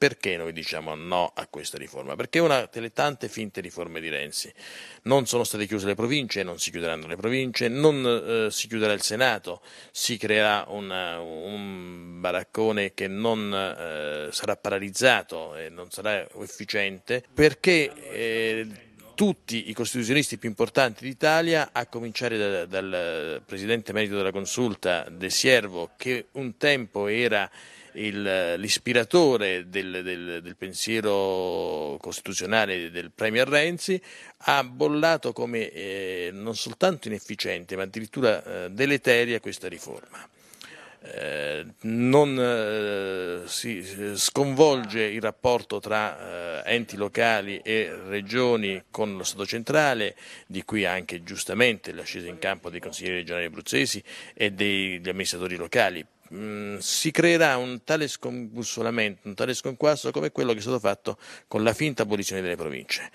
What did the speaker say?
Perché noi diciamo no a questa riforma? Perché è una delle tante finte riforme di Renzi. Non sono state chiuse le province, non si chiuderanno le province, non eh, si chiuderà il Senato, si creerà una, eh, un baraccone che non eh, sarà paralizzato e non sarà efficiente, perché eh, tutti i costituzionisti più importanti d'Italia, a cominciare da, dal presidente merito della consulta De Siervo, che un tempo era il, l'ispiratore del, del, del pensiero costituzionale del Premier Renzi, ha bollato come eh, non soltanto inefficiente ma addirittura eh, deleteria questa riforma. Eh, non eh, si eh, sconvolge il rapporto tra eh, enti locali e regioni con lo Stato centrale, di cui anche giustamente l'ascesa in campo dei consiglieri regionali abruzzesi e degli amministratori locali Mm, si creerà un tale scombussolamento, un tale sconquasso come quello che è stato fatto con la finta abolizione delle province.